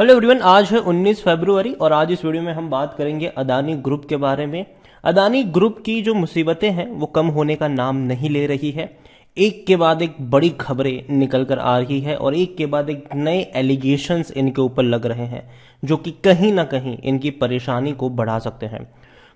hello everyone आज है 19 फरवरी और आज इस वीडियो में हम बात करेंगे अदानी ग्रुप के बारे में अदानी ग्रुप की जो मुसीबतें हैं वो कम होने का नाम नहीं ले रही है एक के बाद एक बड़ी खबरें निकल कर आ रही है और एक के बाद एक नए एलिगेशंस इनके ऊपर लग रहे हैं जो कि कहीं ना कहीं इनकी परेशानी को बढ़ा सकते हैं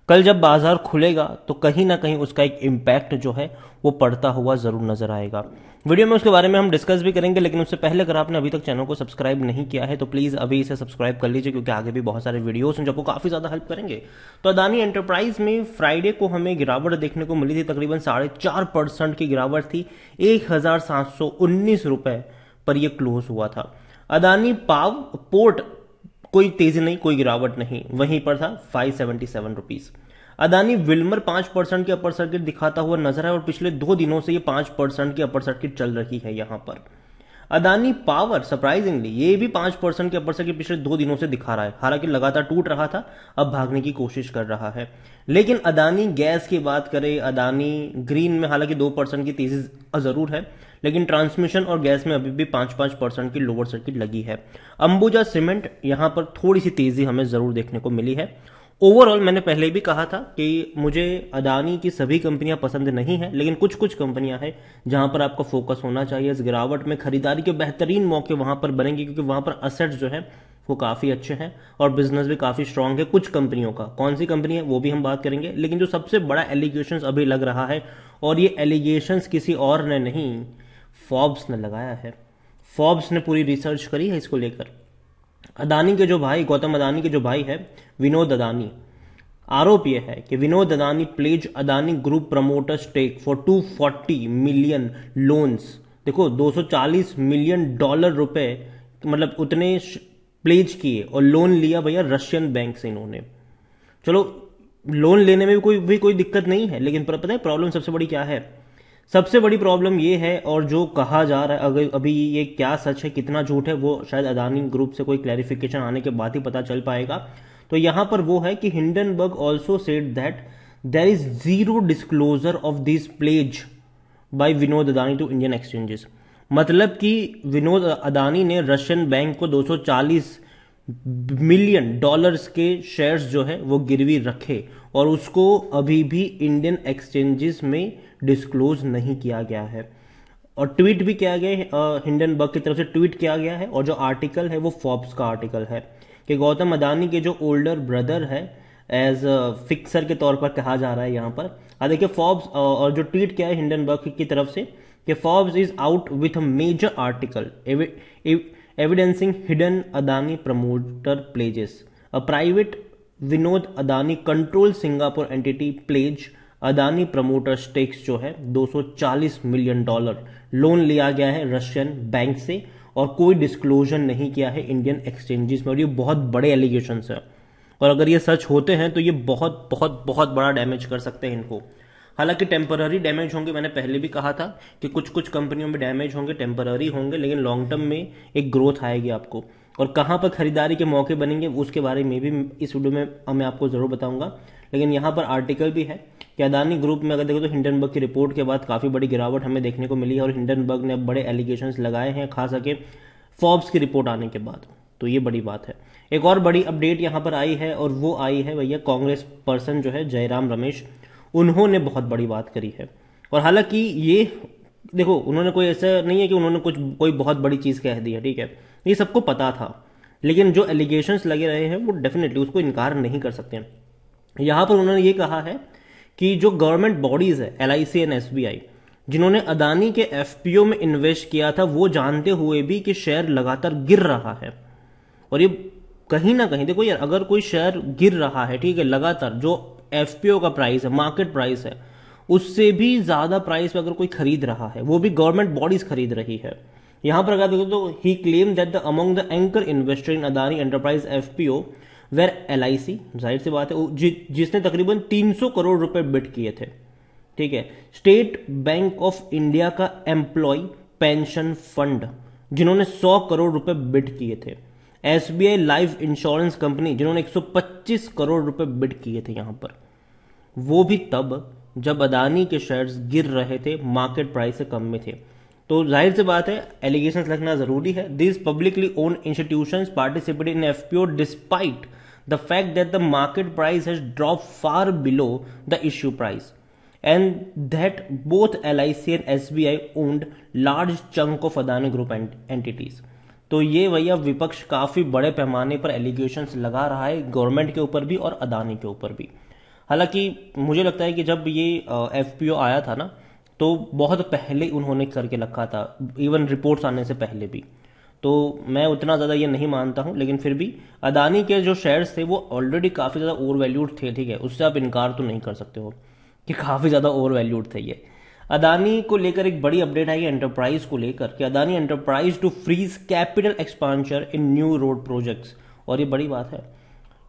कल जब बाजार खुलेगा तो कहीं ना कहीं उसका एक इम्पैक्ट जो है वो पड़ता हुआ जरूर नजर आएगा वीडियो में उसके बारे में हम डिस्कस भी करेंगे लेकिन उससे पहले अगर आपने अभी तक चैनल को सब्सक्राइब नहीं किया है तो प्लीज अभी इसे सब्सक्राइब कर लीजिए क्योंकि आगे भी बहुत सारे वीडियोस हैं जो आपको काफी ज्यादा हेल्प करेंगे तो अदानी एंटरप्राइज में फ्राइडे को हमें गिरावट देखने को मिली थी तकरीबन साढ़े चार परसेंट की गिरावट थी एक हजार सात सौ उन्नीस रुपए पर यह क्लोज हुआ था अदानी पाव पोर्ट कोई तेजी नहीं कोई गिरावट नहीं वहीं पर था five seventy seven rupees Adani Wilmar पांच परसेंट की अपर सर्किट दिखाता हुआ नजर है और पिछले दो दिनों से ये पांच परसेंट की अपर सर्किट चल रही है यहां पर अदानी पावर सरप्राइजिंगली ये भी पांच परसेंट के अपर से पिछले दो दिनों से दिखा रहा है हालांकि लगातार टूट रहा था अब भागने की कोशिश कर रहा है लेकिन अदानी गैस की बात करें अदानी ग्रीन में हालांकि दो परसेंट की तेजी जरूर है लेकिन ट्रांसमिशन और गैस में अभी भी पांच पांच परसेंट की लोअर सर्किट लगी है अंबुजा सीमेंट यहां पर थोड़ी सी तेजी हमें जरूर देखने को मिली है ओवरऑल मैंने पहले भी कहा था कि मुझे अदानी की सभी कंपनियां पसंद नहीं है लेकिन कुछ कुछ कंपनियां हैं जहां पर आपका फोकस होना चाहिए इस गिरावट में खरीदारी के बेहतरीन मौके वहां पर बनेंगे क्योंकि वहां पर असेट्स जो है वो काफ़ी अच्छे हैं और बिजनेस भी काफ़ी स्ट्रांग है कुछ कंपनियों का कौन सी कंपनी है वो भी हम बात करेंगे लेकिन जो सबसे बड़ा एलिगेशन अभी लग रहा है और ये एलिगेशन किसी और ने नहीं फॉब्स ने लगाया है फॉब्स ने पूरी रिसर्च करी है इसको लेकर अदानी के जो भाई गौतम अदानी के जो भाई है विनोद अदानी आरोप यह है कि Vinod Adani pledge Adani group promoter stake for two forty million loans देखो 240 मिलियन डॉलर रुपए मतलब उतने प्लेज किए और लोन लिया भैया रशियन बैंक से इन्होंने चलो लोन लेने में भी कोई भी कोई दिक्कत नहीं है लेकिन पता है प्रॉब्लम सबसे बड़ी क्या है सबसे बड़ी प्रॉब्लम ये है और जो कहा जा रहा है अगर अभी ये क्या सच है कितना झूठ है वो शायद अदानी ग्रुप से कोई क्लैरिफिकेशन आने के बाद ही पता चल पाएगा तो यहाँ पर वो है कि Hindenburg also said that there is zero disclosure of this pledge by Vinod Adani to Indian exchanges मतलब कि विनोद अदानी ने रशियन बैंक को 240 मिलियन डॉलर्स के शेयर्स जो है वो गिरवी रखे और उसको अभी भी इंडियन एक्सचेंजेस में डिस्क्लोज नहीं किया गया है और ट्वीट भी किया गया है हिंडन बर्ग की तरफ से ट्वीट किया गया है और जो आर्टिकल है वो फॉर्ब्स का आर्टिकल है कि गौतम अदानी के जो ओल्डर ब्रदर है एज फिक्सर के तौर पर कहा जा रहा है यहाँ पर अब हाँ, देखिए फॉर्ब्स और जो ट्वीट किया है हिंडन बर्ग की तरफ से कि Forbes is out with a major article evidencing hidden Adani promoter pledges a private Vinod Adani control Singapore entity pledge Adani promoter stakes जो है 240 मिलियन डॉलर लोन लिया गया है रशियन बैंक से और कोई डिस्क्लोजर नहीं किया है इंडियन एक्सचेंजेस में और ये बहुत बड़े एलिगेशन है और अगर ये सच होते हैं तो ये बहुत बहुत बहुत बड़ा डैमेज कर सकते हैं इनको हालांकि टेम्पररी डैमेज होंगे मैंने पहले भी कहा था कि कुछ कुछ कंपनियों में डैमेज होंगे टेम्पररी होंगे लेकिन लॉन्ग टर्म में एक ग्रोथ आएगी आपको और कहाँ पर ख़रीदारी के मौके बनेंगे उसके बारे में भी इस वीडियो में मैं आपको ज़रूर बताऊंगा लेकिन यहाँ पर आर्टिकल भी है कि अदानी ग्रुप में अगर देखो तो हिंडनबर्ग की रिपोर्ट के बाद काफ़ी बड़ी गिरावट हमें देखने को मिली है और हिंडनबर्ग ने बड़े एलिगेशन लगाए हैं खास करके फॉब्स की रिपोर्ट आने के बाद तो ये बड़ी बात है एक और बड़ी अपडेट यहाँ पर आई है और वो आई है भैया कांग्रेस पर्सन जो है जयराम रमेश उन्होंने बहुत बड़ी बात करी है और हालांकि ये देखो उन्होंने कोई ऐसा नहीं है कि उन्होंने कुछ कोई बहुत बड़ी चीज़ कह दी है ठीक है ये सबको पता था लेकिन जो एलिगेशंस लगे रहे हैं वो डेफिनेटली उसको इनकार नहीं कर सकते यहाँ पर उन्होंने ये कहा है कि जो गवर्नमेंट बॉडीज़ है एल आई एंड एस जिन्होंने अदानी के एफ में इन्वेस्ट किया था वो जानते हुए भी कि शेयर लगातार गिर रहा है और ये कहीं ना कहीं देखो यार अगर कोई शेयर गिर रहा है ठीक है लगातार जो एफ का प्राइस है मार्केट प्राइस है उससे भी ज़्यादा प्राइस में अगर कोई खरीद रहा है वो भी गवर्नमेंट बॉडीज खरीद रही है यहां पर अगर देखो तो he claim that the among the anchor investor in Adani enterprise F P O were L I C जाहिर सी बात है जि, जिसने तकरीबन 300 करोड़ रुपए बिट किए थे ठीक है स्टेट बैंक ऑफ इंडिया का एम्प्लॉय पेंशन फंड जिन्होंने 100 करोड़ रुपए बिट किए थे S B I life insurance company जिन्होंने 125 करोड़ रुपए बिट किए थे यहां पर वो भी तब जब अदानी के शेयर्स गिर रहे थे मार्केट प्राइस से कम में थे तो जाहिर सी बात है एलिगेशन लगना जरूरी है this publicly own institution participate in F P O despite the fact that the market price has drop far below the issue price and that both L I C and S B I owned large chunk of Adani group entities तो ये भैया विपक्ष काफ़ी बड़े पैमाने पर allegation लगा रहा है गवर्नमेंट के ऊपर भी और अदानी के ऊपर भी हालांकि मुझे लगता है कि जब ये एफ पी ओ आया था ना तो बहुत पहले उन्होंने करके रखा था इवन रिपोर्ट्स आने से पहले भी तो मैं उतना ज़्यादा ये नहीं मानता हूँ लेकिन फिर भी अदानी के जो शेयर्स थे वो ऑलरेडी काफ़ी ज़्यादा ओवर वैल्यूड थे ठीक है उससे आप इनकार तो नहीं कर सकते हो कि काफ़ी ज़्यादा ओवर वैल्यूड थे ये अदानी को लेकर एक बड़ी अपडेट आई है एंटरप्राइज को लेकर कि Adani enterprise to freeze capital expansion in new road projects और ये बड़ी बात है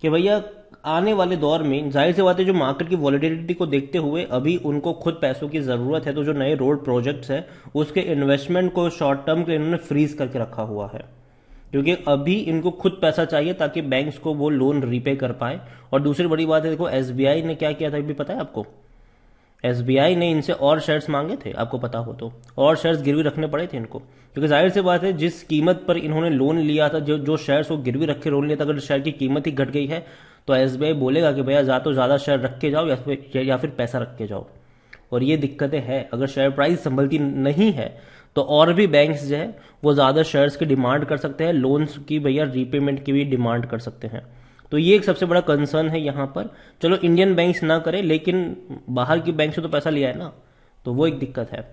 कि भैया आने वाले दौर में जाहिर सी बात है जो मार्केट की वॉलिडिलिटी को देखते हुए अभी उनको खुद पैसों की ज़रूरत है तो जो नए रोड प्रोजेक्ट्स हैं उसके इन्वेस्टमेंट को शॉर्ट टर्म के इन्होंने फ्रीज करके रखा हुआ है क्योंकि अभी इनको खुद पैसा चाहिए ताकि बैंक्स को वो लोन रीपे कर पाए और दूसरी बड़ी बात है देखो एस ने क्या किया था अभी पता है आपको एस ने इनसे और शेयर्स मांगे थे आपको पता हो तो और शेयर्स गिरवी रखने पड़े थे इनको क्योंकि जाहिर सी बात है जिस कीमत पर इन्होंने लोन लिया था जो जो शेयर्स वो गिरवी रखे लोन लिया था अगर शेयर की कीमत ही घट गई है तो एस बोलेगा कि भैया या तो ज़्यादा शेयर रख के जाओ या फिर या फिर पैसा रख के जाओ और ये दिक्कतें हैं अगर शेयर प्राइस संभलती नहीं है तो और भी बैंक्स जो है वो ज़्यादा शेयर्स की डिमांड कर सकते हैं लोन्स की भैया रीपेमेंट की भी डिमांड कर सकते हैं तो ये एक सबसे बड़ा कंसर्न है यहाँ पर चलो इंडियन बैंक्स ना करें लेकिन बाहर की बैंक से तो पैसा लिया है ना तो वो एक दिक्कत है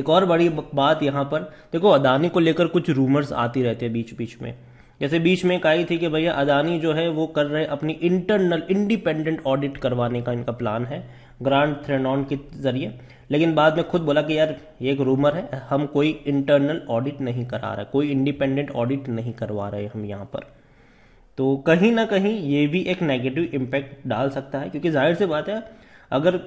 एक और बड़ी बात यहाँ पर देखो अदानी को लेकर कुछ रूमर्स आती रहते हैं बीच बीच में जैसे बीच में एक आई थी कि भैया अदानी जो है वो कर रहे अपनी इंटरनल इंडिपेंडेंट ऑडिट करवाने का इनका प्लान है ग्रांड थ्रेनॉन के जरिए लेकिन बाद में खुद बोला कि यार ये एक रूमर है हम कोई इंटरनल ऑडिट नहीं करा रहे कोई इंडिपेंडेंट ऑडिट नहीं करवा रहे हम यहाँ पर तो कहीं ना कहीं ये भी एक नेगेटिव इम्पैक्ट डाल सकता है क्योंकि जाहिर सी बात है अगर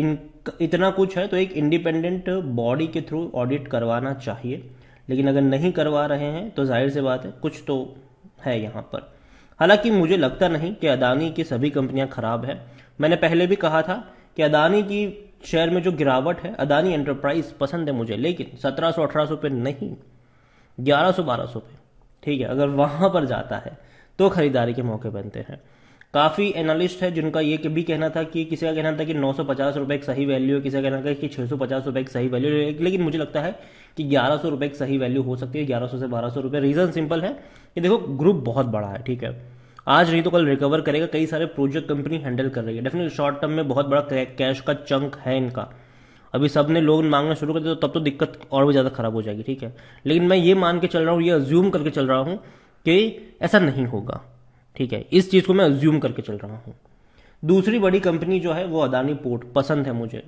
इन इतना कुछ है तो एक इंडिपेंडेंट बॉडी के थ्रू ऑडिट करवाना चाहिए लेकिन अगर नहीं करवा रहे हैं तो जाहिर सी बात है कुछ तो है यहाँ पर हालांकि मुझे लगता नहीं कि अदानी की सभी कंपनियां खराब है मैंने पहले भी कहा था कि अदानी की शेयर में जो गिरावट है अदानी एंटरप्राइज पसंद है मुझे लेकिन 1700 1800 पे नहीं 1100 1200 पे ठीक है अगर वहां पर जाता है तो खरीदारी के मौके बनते हैं काफ़ी एनालिस्ट है जिनका ये भी कहना था कि किसी का कहना था कि नौ सौ पचास रुपये की सही वैल्यू है किसी का कहना था कि छह सौ पचास रुपए की सही वैल्यू है लेकिन मुझे लगता है कि ग्यारह सौ रुपए की सही वैल्यू हो सकती है ग्यारह सौ से बारह सौ रुपये रीज़न सिंपल है कि देखो ग्रुप बहुत बड़ा है ठीक है आज नहीं तो कल रिकवर करेगा कई सारे प्रोजेक्ट कंपनी हैंडल कर रही है डेफिनेटली शॉर्ट टर्म में बहुत बड़ा कैश का चंक है इनका अभी सब ने लोन मांगना शुरू कर दिया तो तब तो दिक्कत और भी ज़्यादा खराब हो जाएगी ठीक है लेकिन मैं ये मान के चल रहा हूँ ये अज्यूम करके चल रहा हूँ कि ऐसा नहीं होगा ठीक है इस चीज़ को मैं अज्यूम करके चल रहा हूँ दूसरी बड़ी कंपनी जो है वो अदानी पोर्ट पसंद है मुझे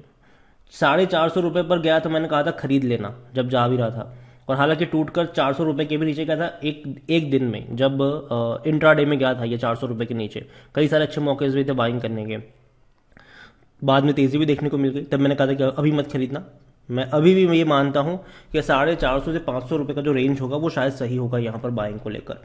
साढ़े चार सौ रुपए पर गया तो मैंने कहा था खरीद लेना जब जा भी रहा था और हालांकि टूटकर चार सौ रुपए के भी नीचे गया था एक एक दिन में जब डे में गया था ये चार सौ रुपए के नीचे कई सारे अच्छे मौके भी थे बाइंग करने के बाद में तेज़ी भी देखने को मिल गई तब मैंने कहा था कि अभी मत खरीदना मैं अभी भी ये मानता हूं कि साढ़े चार सौ से पांच सौ रुपए का जो रेंज होगा वो शायद सही होगा यहां पर बाइंग को लेकर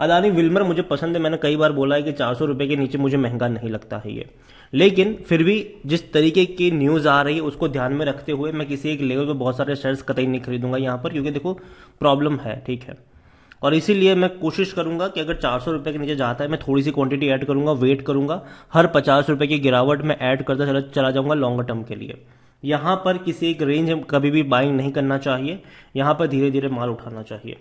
अदानी विल्मर मुझे पसंद है मैंने कई बार बोला है कि चार सौ रुपये के नीचे मुझे महंगा नहीं लगता है ये लेकिन फिर भी जिस तरीके की न्यूज़ आ रही है उसको ध्यान में रखते हुए मैं किसी एक लेवल पर बहुत सारे शेयर्स कतई नहीं खरीदूंगा यहाँ पर क्योंकि देखो प्रॉब्लम है ठीक है और इसीलिए मैं कोशिश करूंगा कि अगर चार सौ रुपये के नीचे जाता है मैं थोड़ी सी क्वांटिटी ऐड करूंगा वेट करूंगा हर पचास रुपये की गिरावट मैं ऐड करता चला चला जाऊंगा लॉन्ग टर्म के लिए यहाँ पर किसी एक रेंज कभी भी बाइंग नहीं करना चाहिए यहाँ पर धीरे धीरे माल उठाना चाहिए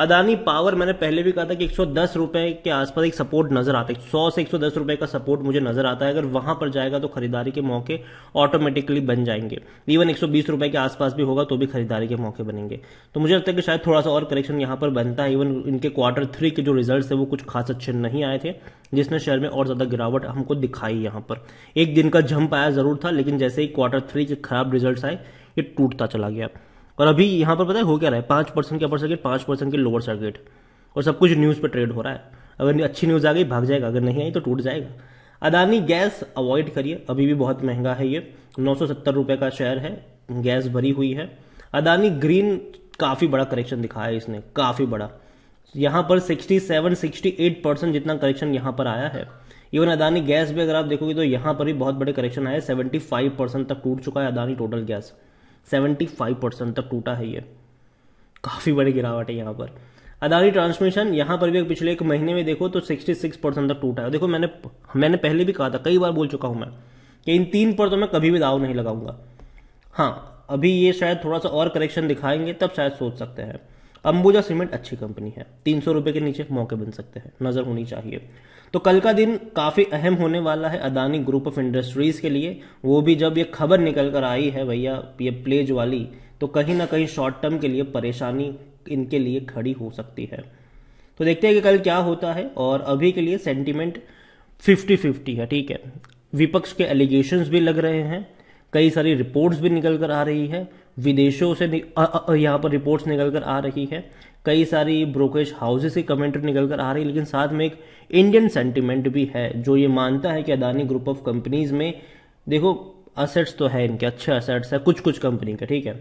अदानी पावर मैंने पहले भी कहा था कि एक रुपए के आसपास एक सपोर्ट नजर आता है 100 से एक रुपए का सपोर्ट मुझे नजर आता है अगर वहां पर जाएगा तो खरीदारी के मौके ऑटोमेटिकली बन जाएंगे इवन एक रुपए के आसपास भी होगा तो भी खरीदारी के मौके बनेंगे तो मुझे लगता है कि शायद थोड़ा सा और करेक्शन यहाँ पर बनता है इवन इनके क्वार्टर थ्री के जो रिजल्ट थे वो कुछ खास अच्छे नहीं आए थे जिसने शेयर में और ज्यादा गिरावट हमको दिखाई यहां पर एक दिन का जंप आया जरूर था लेकिन जैसे ही क्वार्टर थ्री के खराब रिजल्ट आए ये टूटता चला गया और अभी यहाँ पर पता है हो क्या रहा है पांच परसेंट के अपर सर्किट पांच परसेंट के लोअर सर्किट और सब कुछ न्यूज़ पर ट्रेड हो रहा है अगर अच्छी न्यूज़ आ गई भाग जाएगा अगर नहीं आई तो टूट जाएगा अदानी गैस अवॉइड करिए अभी भी बहुत महंगा है ये नौ सौ का शेयर है गैस भरी हुई है अदानी ग्रीन काफ़ी बड़ा करेक्शन दिखाया है इसने काफ़ी बड़ा यहाँ पर 67 68 परसेंट जितना करेक्शन यहाँ पर आया है इवन अदानी गैस भी अगर आप देखोगे तो यहाँ पर भी बहुत बड़े करेक्शन आए 75 परसेंट तक टूट चुका है Adani total gas seventy five percent तक टूटा है ये काफ़ी बड़ी गिरावट है यहाँ पर अदानी ट्रांसमिशन यहाँ पर भी पिछले एक महीने में देखो तो सिक्सटी सिक्स परसेंट तक टूटा है देखो मैंने मैंने पहले भी कहा था कई बार बोल चुका हूं मैं कि इन तीन पर तो मैं कभी भी दाव नहीं लगाऊंगा हाँ अभी ये शायद थोड़ा सा और करेक्शन दिखाएंगे तब शायद सोच सकते हैं अंबुजा सीमेंट अच्छी कंपनी है तीन सौ रुपए के नीचे मौके बन सकते हैं नज़र होनी चाहिए तो कल का दिन काफ़ी अहम होने वाला है अदानी ग्रुप ऑफ इंडस्ट्रीज़ के लिए वो भी जब ये खबर निकल कर आई है भैया ये प्लेज वाली तो कहीं ना कहीं शॉर्ट टर्म के लिए परेशानी इनके लिए खड़ी हो सकती है तो देखते हैं कि कल क्या होता है और अभी के लिए सेंटिमेंट फिफ्टी फिफ्टी है ठीक है विपक्ष के एलिगेशंस भी लग रहे हैं कई सारी रिपोर्ट्स भी निकल कर आ रही है विदेशों से यहाँ पर रिपोर्ट्स निकल कर आ रही है कई सारी ब्रोकरेज हाउसेस की कमेंट्री निकल कर आ रही है लेकिन साथ में एक इंडियन सेंटिमेंट भी है जो ये मानता है कि अदानी ग्रुप ऑफ कंपनीज में देखो असेट्स तो है इनके अच्छे असेट्स है कुछ कुछ कंपनी के ठीक है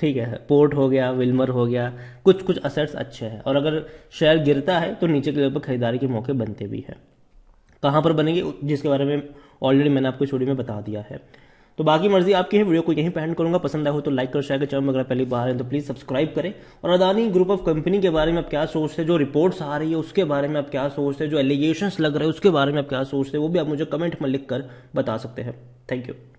ठीक है पोर्ट हो गया विल्मर हो गया कुछ कुछ असेट्स अच्छे हैं और अगर शेयर गिरता है तो नीचे के लेवल पर खरीदारी के मौके बनते भी हैं कहाँ पर बनेंगे जिसके बारे में ऑलरेडी मैंने आपको छोटी में बता दिया है तो बाकी मर्जी आपकी है वीडियो को यहीं पहन करूंगा पसंद आया हो तो लाइक कर शेयर कर चैनल अगर पहली बाहर है तो प्लीज़ सब्सक्राइब करें और अदानी ग्रुप ऑफ कंपनी के बारे में आप क्या सोचते हैं जो रिपोर्ट्स आ रही है उसके बारे में आप क्या सोचते हैं जो एलिगेशन लग रहे हैं उसके बारे में आप क्या सोचते हैं वो भी आप मुझे कमेंट में लिख बता सकते हैं थैंक यू